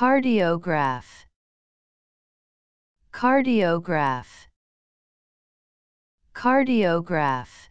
Cardiograph Cardiograph Cardiograph